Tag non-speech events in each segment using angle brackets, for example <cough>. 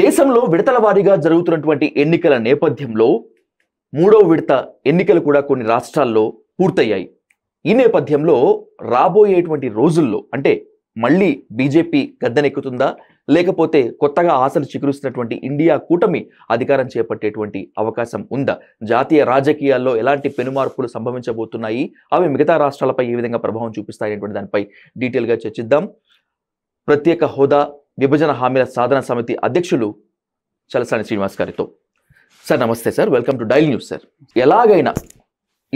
దేశంలో విడతల వారీగా జరుగుతున్నటువంటి ఎన్నికల నేపథ్యంలో మూడవ విడత ఎన్నికలు కూడా కొన్ని రాష్ట్రాల్లో పూర్తయ్యాయి ఈ నేపథ్యంలో రాబోయేటువంటి రోజుల్లో అంటే మళ్ళీ బీజేపీ గద్దెనెక్కుతుందా లేకపోతే కొత్తగా ఆశలు చిగురుస్తున్నటువంటి ఇండియా కూటమి అధికారం చేపట్టేటువంటి అవకాశం ఉందా జాతీయ రాజకీయాల్లో ఎలాంటి పెనుమార్పులు సంభవించబోతున్నాయి అవి మిగతా రాష్ట్రాలపై ఏ విధంగా ప్రభావం చూపిస్తాయి అనేటువంటి దానిపై డీటెయిల్గా చర్చిద్దాం ప్రత్యేక హోదా విభజన హామీల సాధన సమితి అధ్యక్షులు చలసాని శ్రీనివాస్ గారితో సార్ నమస్తే sir welcome to daily news sir ఎలాగైనా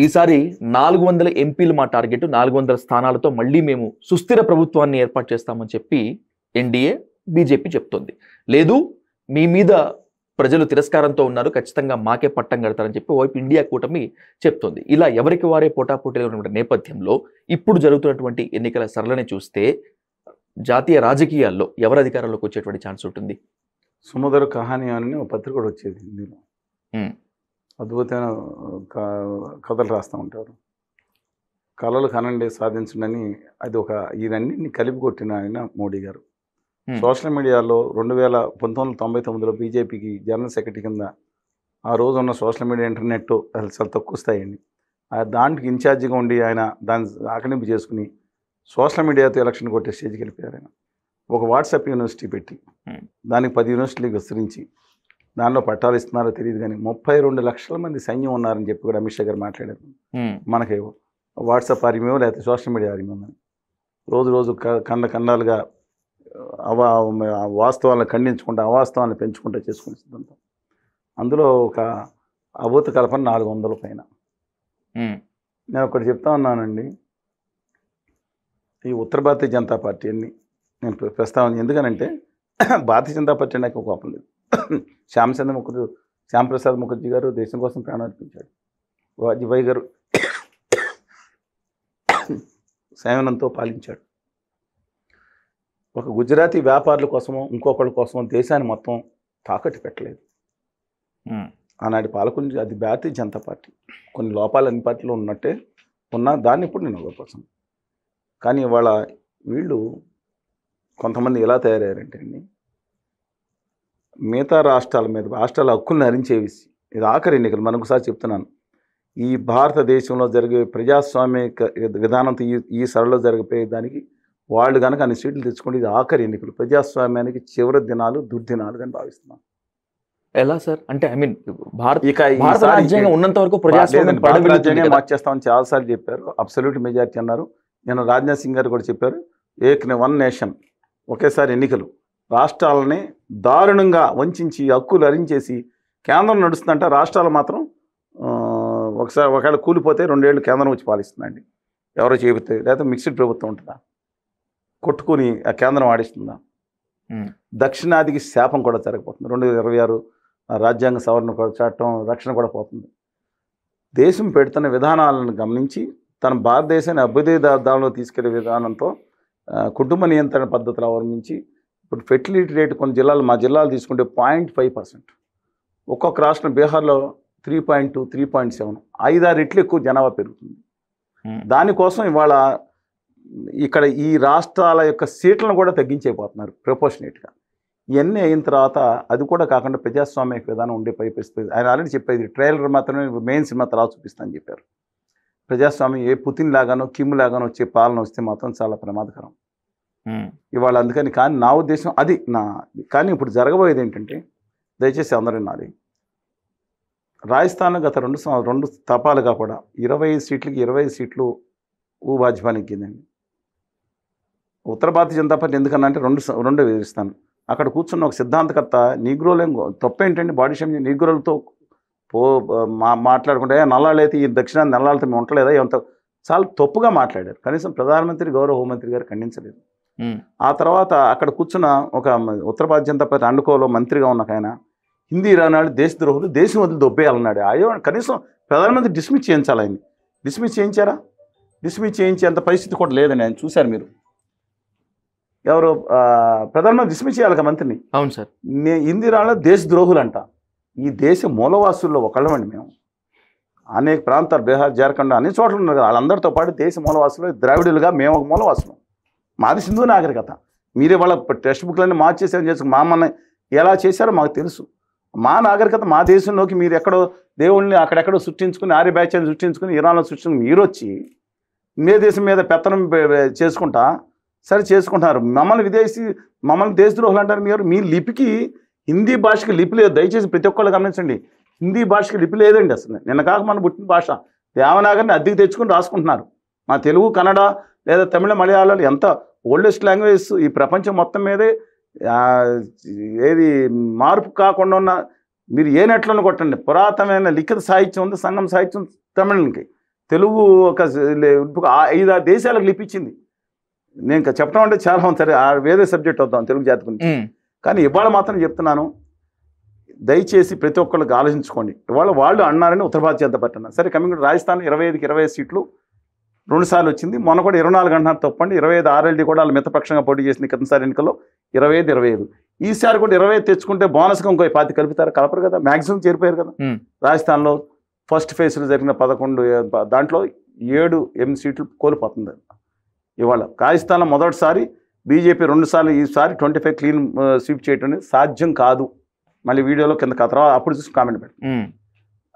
ఈసారి నాలుగు వందల ఎంపీలు మా టార్గెట్ నాలుగు వందల స్థానాలతో మళ్ళీ మేము సుస్థిర ప్రభుత్వాన్ని ఏర్పాటు చేస్తామని చెప్పి ఎన్డీఏ బీజేపీ చెప్తోంది లేదు మీ మీద ప్రజలు తిరస్కారంతో ఉన్నారు ఖచ్చితంగా మాకే పట్టం కడతారని చెప్పి వైపు ఇండియా కూటమి చెప్తోంది ఇలా ఎవరికి వారే పోటాపోటీలు ఉన్న నేపథ్యంలో ఇప్పుడు జరుగుతున్నటువంటి ఎన్నికల సరళని చూస్తే జాతీయ రాజకీయాల్లో ఎవరు అధికారంలోకి వచ్చేటువంటి ఛాన్స్ ఉంటుంది సుమధుర కహాని అని ఒక పత్రిక కూడా వచ్చేది హిందీలో అద్భుతమైన కథలు రాస్తూ ఉంటారు కళలు కనండి సాధించండి అది ఒక ఈయనన్నింటిని కలిపి కొట్టిన ఆయన మోడీ గారు సోషల్ మీడియాలో రెండు వేల పంతొమ్మిది తొంభై తొమ్మిదిలో బీజేపీకి జనరల్ సెక్రటరీ కింద ఆ రోజు ఉన్న సోషల్ మీడియా ఇంటర్నెట్ చాలా తక్కువ స్థాయి అండి దానికి ఇన్ఛార్జిగా ఉండి ఆయన దాన్ని ఆకలింపు చేసుకుని సోషల్ మీడియాతో ఎలక్షన్ కొట్టే స్టేజ్కి వెళ్ళిపోయారు ఆయన ఒక వాట్సాప్ యూనివర్సిటీ పెట్టి hmm. దానికి పది యూనివర్సిటీలకు విస్తరించి దానిలో పట్టాలు ఇస్తున్నారో తెలియదు కానీ ముప్పై రెండు లక్షల మంది సైన్యం ఉన్నారని చెప్పి కూడా అమిత్ షా గారు మాట్లాడారు hmm. మనకి వాట్సాప్ ఆర్మీయో లేకపోతే సోషల్ మీడియా ఆర్మీ ఉందని రోజు రోజు కండ కండాలుగా అవా వాస్తవాలను ఖండించుకుంటూ అవాస్తవాలను పెంచుకుంటూ చేసుకునే సిద్ధంతో అందులో ఒక అభూత కల్పన నాలుగు వందల పైన hmm. నేను ఒకటి చెప్తా ఉన్నానండి ఈ ఉత్తర భారతీయ జనతా పార్టీ అని నేను ప్రస్తావన ఎందుకనంటే <clears throat> భారతీయ జనతా పార్టీ నాకు కోపం లేదు <clears throat> శ్యామచంద్ర ముఖర్జీ శ్యాంప్రసాద్ ముఖర్జీ గారు దేశం కోసం ప్రాణం అర్పించాడు వాజ్పేయి గారు <clears throat> సేవనంతో పాలించాడు ఒక గుజరాతీ వ్యాపారుల కోసమో ఇంకొకళ్ళ కోసమో దేశాన్ని మొత్తం తాకట్టు పెట్టలేదు ఆనాటి పాలకుండా అది భారతీయ జనతా పార్టీ కొన్ని లోపాలు అన్ని పార్టీలో ఉన్నట్టే ఉన్నా దాన్ని ఇప్పుడు నేను ఒక పర్సన్ కానీ ఇవాళ వీళ్ళు కొంతమంది ఎలా తయారయ్యారంటే అండి మిగతా రాష్ట్రాల మీద రాష్ట్రాల హక్కుల్ని హరించేవి ఇది ఆఖరి ఎన్నికలు మనకు ఒకసారి చెప్తున్నాను ఈ భారతదేశంలో జరిగే ప్రజాస్వామ్య విధానంతో ఈ ఈ సరళలో జరిగిపోయే దానికి వాళ్ళు కనుక అన్ని సీట్లు తెచ్చుకుంటే ఇది ఆఖరి ఎన్నికలు ప్రజాస్వామ్యానికి చివరి దినాలు దుర్దినాలు అని భావిస్తున్నాను ఎలా సార్ అంటే ఐ మీన్ భారత్ ఇక ఈ ఉన్నంత వరకు ప్రజాస్వామ్యం మార్చేస్తామని చాలాసార్లు చెప్పారు అబ్సల్యూట్ మెజార్టీ అన్నారు నేను రాజ్నాథ్ సింగ్ గారు కూడా చెప్పారు ఏక్ వన్ నేషన్ ఒకేసారి ఎన్నికలు రాష్ట్రాలని దారుణంగా వంచి హక్కులు అరించేసి కేంద్రం నడుస్తుందంటే రాష్ట్రాలు మాత్రం ఒకసారి ఒకవేళ కూలిపోతే రెండేళ్ళు కేంద్రం వచ్చి పాలిస్తుందండి ఎవరో చేపితే లేకపోతే మిక్స్డ్ ప్రభుత్వం ఉంటుందా కొట్టుకుని ఆ కేంద్రం ఆడిస్తుందా దక్షిణాదికి శాపం కూడా జరగబోతుంది రెండు వేల ఇరవై ఆరు రాజ్యాంగ సవరణ చట్టం రక్షణ కూడా పోతుంది దేశం పెడుతున్న విధానాలను గమనించి తన భారతదేశాన్ని అభివృద్ధి దాదాపులో తీసుకెళ్లే విధానంతో కుటుంబ నియంత్రణ పద్ధతులు అవలంబించి ఇప్పుడు ఫెర్టిలిటీ రేటు కొన్ని జిల్లాలు మా జిల్లాలు తీసుకుంటే పాయింట్ ఫైవ్ పర్సెంట్ ఒక్కొక్క రాష్ట్రం బీహార్లో three point two three point seven ఐదారు రెట్లు ఎక్కువ జనాభా పెరుగుతుంది దానికోసం ఇవాళ ఇక్కడ ఈ రాష్ట్రాల యొక్క సీట్లను కూడా తగ్గించేపోతున్నారు ప్రపోర్షనేట్గా ఇవన్నీ అయిన తర్వాత అది కూడా కాకుండా ప్రజాస్వామ్య విధానం ఉండే పరిస్థితి ఆయన ఆల్రెడీ చెప్పేది ట్రైలర్ మాత్రమే మెయిన్ సినిమా తర్వాత చూపిస్తానని చెప్పారు ప్రజాస్వామ్యం ఏ పుతిన్ లాగానో కిమ్ లాగానో వచ్చే పాలన వస్తే మాత్రం చాలా ప్రమాదకరం ఇవాళ అందుకని కానీ నా ఉద్దేశం అది నా కానీ ఇప్పుడు జరగబోయేది ఏంటంటే దయచేసి అందరూ నాది రాజస్థాన్ గత రెండు రెండు తపాలుగా కూడా ఇరవై సీట్లకి ఇరవై సీట్లు ఊ భాజపా ఎక్కిందండి ఉత్తర భారతీయ జనతా పార్టీ ఎందుకన్నా అంటే రెండు రెండు వివరిస్తాను అక్కడ కూర్చున్న ఒక సిద్ధాంతకర్త నీగ్రోలేం తప్పేంటండి బాడీ షేమ్ నీగ్రోలతో పో మా మాట్లాడుకుంటే అయితే ఈ దక్షిణాది నల్లాళ్ళతో మేము ఉండలేదా ఎంత చాలా తప్పుగా మాట్లాడారు కనీసం ప్రధానమంత్రి గౌరవ హోంమంత్రి గారు ఖండించలేదు ఆ తర్వాత అక్కడ కూర్చున్న ఒక భారత జనతా పార్టీ అండుకోలో మంత్రిగా ఉన్న ఆయన హిందీ రానాడు దేశద్రోహులు దేశం వదిలి దొబ్బేయాలన్నాడు అయ్యో కనీసం ప్రధానమంత్రి డిస్మిస్ చేయించాలి ఆయన్ని డిస్మిస్ చేయించారా డిస్మిస్ అంత పరిస్థితి కూడా లేదని ఆయన చూశారు మీరు ఎవరు ప్రధానమంత్రి డిస్మిస్ చేయాలి మంత్రిని అవును సార్ హిందీ దేశ దేశద్రోహులు అంట ఈ దేశ మూలవాసుల్లో ఒకళ్ళమండి మేము అనేక ప్రాంతాలు బీహార్ జార్ఖండ్ అన్ని చోట్ల ఉన్నారు కదా వాళ్ళందరితో పాటు దేశ మూలవాసులు ద్రావిడులుగా మేము ఒక మూలవాసులం మాది సింధు నాగరికత మీరే వాళ్ళ టెక్స్ట్ బుక్లన్నీ మార్చేసారని చేసుకు మా మన ఎలా చేశారో మాకు తెలుసు మా నాగరికత మా దేశంలోకి మీరు ఎక్కడో దేవుళ్ళని అక్కడెక్కడో సృష్టించుకుని ఆర్యబ్యాచ్యాన్ని సృష్టించుకుని ఇరాన్లో సృష్టించుకుని మీరు వచ్చి మీ దేశం మీద పెత్తనం చేసుకుంటా సరే చేసుకుంటున్నారు మమ్మల్ని విదేశీ మమ్మల్ని దేశద్రోహులు అంటారు మీరు మీ లిపికి హిందీ భాషకి లిపి లేదు దయచేసి ప్రతి ఒక్కళ్ళు గమనించండి హిందీ భాషకి లిపి లేదండి అసలు నిన్న కాక మన పుట్టిన భాష దేవనాగరిని అద్దెకి తెచ్చుకొని రాసుకుంటున్నారు మా తెలుగు కన్నడ లేదా తమిళ మలయాళాలు ఎంత ఓల్డెస్ట్ లాంగ్వేజెస్ ఈ ప్రపంచం మొత్తం మీదే ఏది మార్పు కాకుండా ఉన్న మీరు ఏ నెట్లను కొట్టండి పురాతనమైన లిఖిత సాహిత్యం ఉంది సంఘం సాహిత్యం తమిళకి తెలుగు ఒక ఐదు దేశాలకు లిపించింది నేను చెప్పడం అంటే చాలా ఉంది సరే వేరే సబ్జెక్ట్ వద్దాం తెలుగు జాతి గురించి కానీ ఇవాళ మాత్రం చెప్తున్నాను దయచేసి ప్రతి ఒక్కళ్ళకి ఆలోచించుకోండి ఇవాళ వాళ్ళు అన్నారని ఉత్తర భారత జనతా పార్టీ అన్నారు సరే కమింగ్ రాజస్థాన్ ఇరవై ఐదుకి ఇరవై సీట్లు రెండుసార్లు వచ్చింది మొన్న కూడా ఇరవై నాలుగు అంటున్నారు తప్పండి ఇరవై ఐదు ఆర్ఎల్డీ కూడా వాళ్ళు మితపక్షంగా పోటీ చేసిన క్రితంసారి ఎన్నికల్లో ఇరవై ఐదు ఇరవై ఐదు ఈసారి కూడా ఇరవై ఐదు తెచ్చుకుంటే బోనస్గా ఇంకో పాతి కలుపుతారు కలపరు కదా మ్యాక్సిమం చేరిపోయారు కదా రాజస్థాన్లో ఫస్ట్ ఫేజ్లో జరిగిన పదకొండు దాంట్లో ఏడు ఎనిమిది సీట్లు కోల్పోతుంది ఇవాళ రాజస్థాన్లో మొదటిసారి బీజేపీ రెండుసార్లు ఈసారి ట్వంటీ ఫైవ్ క్లీన్ స్వీప్ చేయటం అనేది సాధ్యం కాదు మళ్ళీ వీడియోలో కింద కథ అప్పుడు చూసి కామెంట్ పెట్టి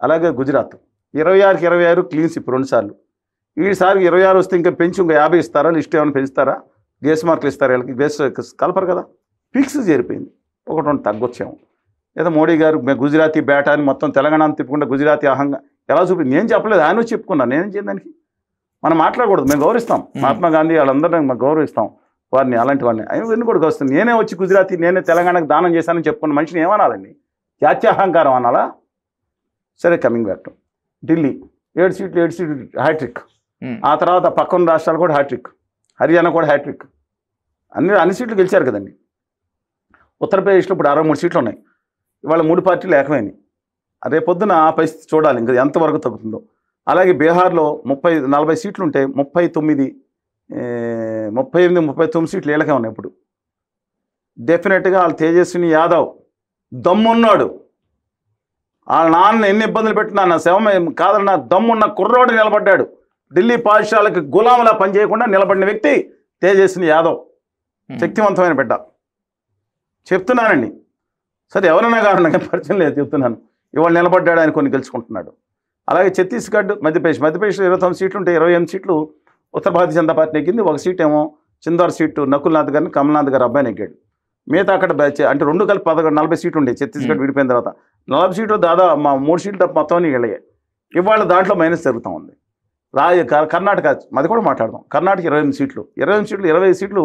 అలాగే గుజరాత్ ఇరవై ఆరుకి ఇరవై ఆరు క్లీన్ స్వీప్ రెండుసార్లు ఈసారి ఇరవై ఆరు వస్తే ఇంకా పెంచి ఇంకా యాభై ఇస్తారా లిస్ట్ ఏమైనా పెంచుతారా గేస్ మార్కులు ఇస్తారా వీళ్ళకి గేస్ కలపరు కదా ఫిక్స్ చేరిపోయింది ఒకటి రెండు తగ్గొచ్చాము లేదా మోడీ గారు గుజరాతీ బేట అని మొత్తం తెలంగాణ తిప్పకుండా గుజరాతీ అహంగా ఎలా చూపి నేను చెప్పలేదు ఆయన చెప్పుకున్నాను నేనేం చేయడానికి మనం మాట్లాడకూడదు మేము గౌరవిస్తాం మహాత్మా గాంధీ వాళ్ళందరినీ మేము గౌరవిస్తాం వారిని అలాంటి వారిని అవి కూడా వస్తుంది నేనే వచ్చి గుజరాతీ నేనే తెలంగాణకు దానం చేశానని చెప్పుకున్న మనిషిని ఏమనాలండి జాత్యాహంకారం అనాలా సరే కమింగ్ బ్యాక్ ఢిల్లీ ఏడు సీట్లు ఏడు సీట్లు హ్యాట్రిక్ ఆ తర్వాత పక్కన రాష్ట్రాలు కూడా హ్యాట్రిక్ హర్యానా కూడా హ్యాట్రిక్ అన్ని అన్ని సీట్లు గెలిచారు కదండి ఉత్తరప్రదేశ్లో ఇప్పుడు అరవై మూడు సీట్లు ఉన్నాయి ఇవాళ మూడు పార్టీలు ఏకమైనవి రేపొద్దున ఆ పరిస్థితి చూడాలి ఇంకా ఎంతవరకు తగ్గుతుందో అలాగే బీహార్లో ముప్పై నలభై సీట్లు ఉంటే ముప్పై తొమ్మిది ముప్పై ఎనిమిది ముప్పై తొమ్మిది సీట్లు వీళ్ళకే ఉన్నాయి ఇప్పుడు డెఫినెట్గా వాళ్ళు తేజస్విని యాదవ్ దమ్మున్నాడు వాళ్ళ నాన్న ఎన్ని ఇబ్బందులు పెట్టినా నా శవం కాదన్న దమ్మున్న కుర్రోడు నిలబడ్డాడు ఢిల్లీ పాఠశాలకు గులాములా పనిచేయకుండా నిలబడిన వ్యక్తి తేజస్విని యాదవ్ శక్తివంతమైన బిడ్డ చెప్తున్నానండి సరే ఎవరైనా కాదు నాకు పరిచయం లేదు చెప్తున్నాను ఇవాళ నిలబడ్డాడు ఆయన కొన్ని గెలుచుకుంటున్నాడు అలాగే ఛత్తీస్గఢ్ మధ్యప్రదేశ్ మధ్యప్రదేశ్లో ఇరవై తొమ్మిది సీట్లు ఉంటే ఇరవై ఎనిమిది సీట్లు ఉత్తర భారతీయ జనతా పార్టీ నెగ్గింది ఒక సీట్ ఏమో చిందార్ సీటు నకుల్నాథ్ గారిని కమల్నాథ్ గారి అబ్బాయి నెగ్గాడు మిగతా అక్కడ అంటే రెండు కలిపి పదకొండు నలభై సీట్లు ఉండే ఛత్తీస్గఢ్ విడిపోయిన తర్వాత నలభై సీట్లు దాదాపు మా మూడు సీట్లు తప్ప మొత్తం వెళ్ళాయి ఇవాళ దాంట్లో మైనస్ జరుగుతూ ఉంది రాయ కర్ణాటక అది కూడా మాట్లాడదాం కర్ణాటక ఇరవై ఎనిమిది సీట్లు ఇరవై ఎనిమిది సీట్లు ఇరవై సీట్లు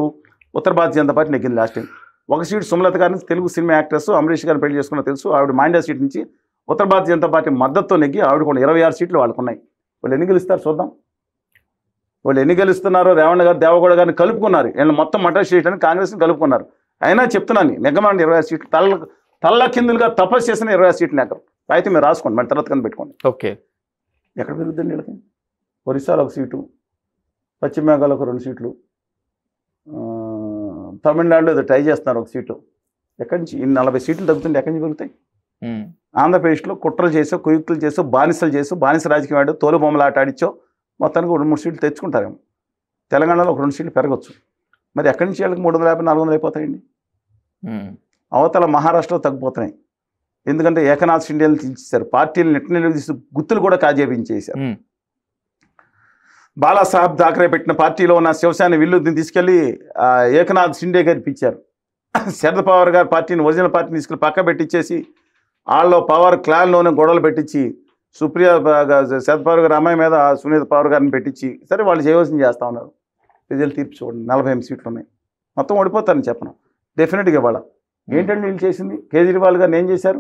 ఉత్తర భారతీయ జనతా పార్టీ నెగ్గింది లాస్ట్ టైం ఒక సీట్ సుమలత గారిని తెలుగు సినిమా యాక్ట్రెస్ అమరీష్ గారిని పెళ్లి చేసుకున్న తెలుసు ఆవిడ మాండ్యా సీట్ నుంచి ఉత్తర భారతీయ జనతా పార్టీ మద్దతుతో నెగ్గి ఆవిడ కూడా ఇరవై ఆరు సీట్లు వాళ్ళకున్నాయి వాళ్ళు ఎన్ని గెలుస్తారు చూద్దాం వాళ్ళు ఎన్ని గెలుస్తున్నారో రేవణ్ గారు దేవగౌడ గారిని కలుపుకున్నారు వీళ్ళు మొత్తం మటర్ చేయడానికి కాంగ్రెస్ని కలుపుకున్నారు అయినా చెప్తున్నాను నిగమండి ఇరవై సీట్లు తల్ల తల్ల కిందులుగా తపస్సు చేసిన ఇరవై సీట్లు ఎక్కడ అయితే మీరు రాసుకోండి మన తర్వాత కింద పెట్టుకోండి ఓకే ఎక్కడ పెరుగుతుంది వీళ్ళకి ఒరిస్సాలో ఒక సీటు పశ్చిమ బెంగాల్ ఒక రెండు సీట్లు తమిళనాడులో ఏదో ట్రై చేస్తున్నారు ఒక సీటు ఎక్కడి నుంచి ఇన్ని నలభై సీట్లు తగ్గుతుంటే ఎక్కడి నుంచి పెరుగుతాయి ఆంధ్రప్రదేశ్లో కుట్రలు చేసో కుయుక్తులు చేసో బానిసలు చేసో బానిస రాజకీయం ఆడో తోలుబొమ్మలు ఆట ఆడిచ్చో మొత్తానికి రెండు మూడు సీట్లు తెచ్చుకుంటారేమో తెలంగాణలో ఒక రెండు సీట్లు పెరగచ్చు మరి ఎక్కడి నుంచి వాళ్ళకి మూడు వందల యాభై నాలుగు వందలు అయిపోతాయండి అవతల మహారాష్ట్రలో తగ్గిపోతున్నాయి ఎందుకంటే ఏకనాథ్ షిండేలు తీసేశారు పార్టీలు నెట్ నిలువ తీసి గుర్తులు కూడా కాజేపించేశారు బాలాసాహెబ్ థాకరే పెట్టిన పార్టీలో ఉన్న శివసేన విల్లుద్దిని తీసుకెళ్లి ఏకనాథ్ షిండే గారి పిచ్చారు శరద్ పవార్ గారి పార్టీని ఒరిజినల్ పార్టీని తీసుకెళ్లి పక్క పెట్టించేసి వాళ్ళ పవర్ క్లాన్లోనే గొడవలు పెట్టించి సుప్రియ శరద్ పవర్ గారు అమ్మాయి మీద సునీత పవర్ గారిని పెట్టించి సరే వాళ్ళు చేయవలసింది చేస్తూ ఉన్నారు ప్రజలు తీర్పు చూడండి నలభై ఎనిమిది సీట్లు ఉన్నాయి మొత్తం ఓడిపోతారని చెప్పను డెఫినెట్గా ఇవ్వాలి ఏంటంటే వీళ్ళు చేసింది కేజ్రీవాల్ గారిని ఏం చేశారు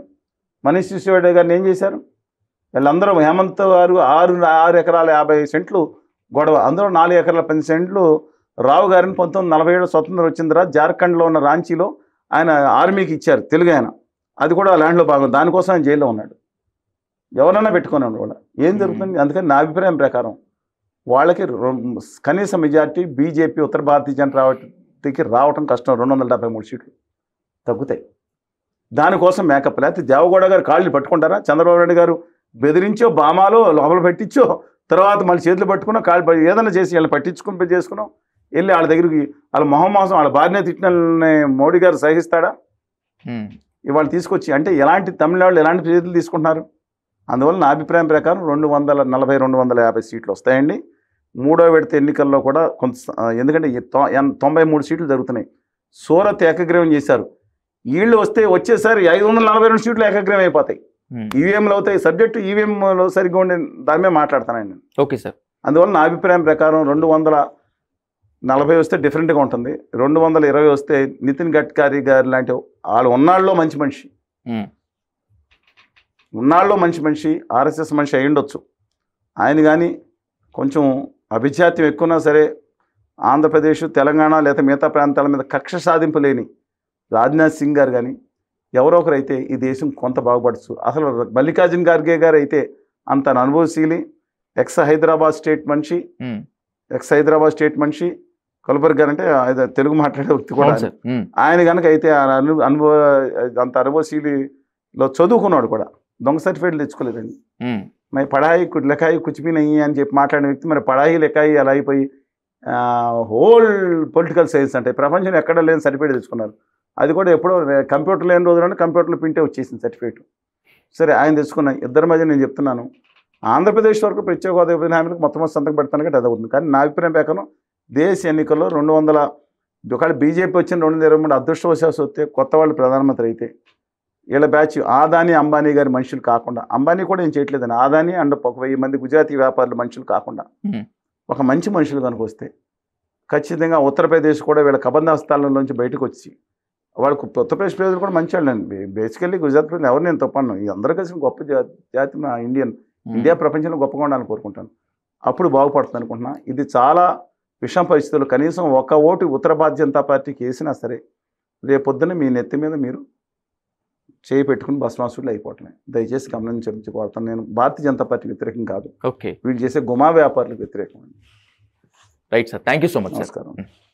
మనీష్ సిసోడియా గారిని ఏం చేశారు వీళ్ళందరూ హేమంత్ గారు ఆరు ఆరు ఎకరాల యాభై సెంట్లు గొడవ అందులో నాలుగు ఎకరాల పది సెంట్లు రావు గారిని పంతొమ్మిది నలభై ఏడు స్వతంత్రం వచ్చిన తర్వాత జార్ఖండ్లో ఉన్న రాంచీలో ఆయన ఆర్మీకి ఇచ్చారు తెలుగు ఆయన అది కూడా ల్యాండ్లో భాగం దానికోసం ఆయన జైల్లో ఉన్నాడు ఎవరన్నా పెట్టుకున్నాను కూడా ఏం జరుగుతుంది అందుకని నా అభిప్రాయం ప్రకారం వాళ్ళకి కనీస మెజార్టీ బీజేపీ ఉత్తర భారతీయ జనతా పార్టీకి రావటం కష్టం రెండు వందల డెబ్బై మూడు సీట్లు తగ్గుతాయి దానికోసం మేకప్ లేకపోతే దేవగౌడ గారు కాళ్ళు పట్టుకుంటారా చంద్రబాబు నాయుడు గారు బెదిరించో బామాలో లోపల పెట్టించో తర్వాత మళ్ళీ చేతులు పట్టుకున్నా కాళ్ళు ఏదైనా చేసి వీళ్ళు పట్టించుకుని చేసుకున్నాం వెళ్ళి వాళ్ళ దగ్గరికి వాళ్ళ మొహమాసం వాళ్ళ భార్య తిట్టిన మోడీ గారు సహిస్తాడా ఇవాళ తీసుకొచ్చి అంటే ఎలాంటి తమిళనాడులో ఎలాంటి చేతులు తీసుకుంటున్నారు అందువల్ల నా అభిప్రాయం ప్రకారం రెండు వందల నలభై రెండు వందల యాభై సీట్లు వస్తాయండి మూడో విడత ఎన్నికల్లో కూడా కొంత ఎందుకంటే తొంభై మూడు సీట్లు జరుగుతున్నాయి సూరత్ ఏకగ్రీవం చేశారు వీళ్ళు వస్తే వచ్చేసారి ఐదు వందల నలభై రెండు సీట్లు ఏకగ్రీవం అయిపోతాయి ఈవీఎంలు అవుతాయి సబ్జెక్టు ఈవీఎంలో సరిగ్గా ఉండే దాని మీద మాట్లాడతానండి ఓకే సార్ అందువల్ల నా అభిప్రాయం ప్రకారం రెండు వందల నలభై వస్తే డిఫరెంట్గా ఉంటుంది రెండు వందల ఇరవై వస్తే నితిన్ గడ్కరీ గారు లాంటి వాళ్ళు ఉన్నాళ్ళలో మంచి మనిషి ఉన్నాళ్ళు మంచి మనిషి ఆర్ఎస్ఎస్ మనిషి అయ్యుండొచ్చు ఆయన కానీ కొంచెం అభిజాత్యం ఎక్కువన్నా సరే ఆంధ్రప్రదేశ్ తెలంగాణ లేదా మిగతా ప్రాంతాల మీద కక్ష సాధింపు లేని రాజ్నాథ్ సింగ్ గారు కానీ ఎవరో ఒకరైతే ఈ దేశం కొంత బాగుపడచ్చు అసలు మల్లికార్జున్ ఖార్గే గారు అయితే అంత అనుభవశీలి ఎక్స్ హైదరాబాద్ స్టేట్ మనిషి ఎక్స్ హైదరాబాద్ స్టేట్ మనిషి కలుబర్గ్ గారు అంటే తెలుగు మాట్లాడే వ్యక్తి కూడా ఆయన కనుక అయితే అనుభవ అంత అనుభవశీలిలో చదువుకున్నాడు కూడా దొంగ సర్టిఫికేట్లు తెచ్చుకోలేదండి మరి పడాయి లెకాయి కుచిపి నయ్యి అని చెప్పి మాట్లాడిన వ్యక్తి మరి పడాయి లెకాయి అలా అయిపోయి హోల్ పొలిటికల్ సైన్స్ అంటే ప్రపంచం ఎక్కడ లేని సర్టిఫికేట్ తెచ్చుకున్నారు అది కూడా ఎప్పుడో కంప్యూటర్ లేని అంటే కంప్యూటర్లు పింటే వచ్చేసింది సర్టిఫికేట్ సరే ఆయన తెచ్చుకున్న ఇద్దరి మధ్య నేను చెప్తున్నాను ఆంధ్రప్రదేశ్ వరకు ప్రత్యేక హోదా విభజన హామీలకు మొత్తం సంతకం పెడతాను అది అవుతుంది కానీ నా అభిప్రాయం ప్రకారం దేశ ఎన్నికల్లో రెండు వందల ఒకవేళ బీజేపీ వచ్చిన రెండు వందల ఇరవై మూడు అదృష్టవశాసు వస్తే కొత్త వాళ్ళు ప్రధానమంత్రి అయితే వీళ్ళ బ్యాచ్ ఆదాని అంబానీ గారి మనుషులు కాకుండా అంబానీ కూడా ఏం చేయట్లేదని ఆదాని అండ్ ఒక వెయ్యి మంది గుజరాతీ వ్యాపారులు మనుషులు కాకుండా ఒక మంచి మనుషులు కనుక వస్తే ఖచ్చితంగా ఉత్తరప్రదేశ్ కూడా వీళ్ళ కబంధ స్థానంలోంచి బయటకు వచ్చి వాళ్ళకు ఉత్తరప్రదేశ్ ప్రజలు కూడా మంచి వాళ్ళండి బేసికల్లీ గుజరాత్ ప్రజలు ఎవరు నేను తప్పను అందరూ కలిసి గొప్ప జాతి ఇండియన్ ఇండియా ప్రపంచంలో గొప్పగా ఉండాలని కోరుకుంటాను అప్పుడు బాగుపడుతుంది అనుకుంటున్నా ఇది చాలా విషమ పరిస్థితులు కనీసం ఒక ఓటు ఉత్తర భారతీయ జనతా పార్టీకి వేసినా సరే రేపొద్దున మీ నెత్తి మీద మీరు చేయి పెట్టుకుని మాస్టర్లు అయిపోవటమే దయచేసి hmm. గమనించి వాడతాను నేను భారతీయ జనతా పార్టీ వ్యతిరేకం కాదు ఓకే వీళ్ళు చేసే గుమా వ్యాపారులకు వ్యతిరేకం right sir thank so much నమస్కారం hmm.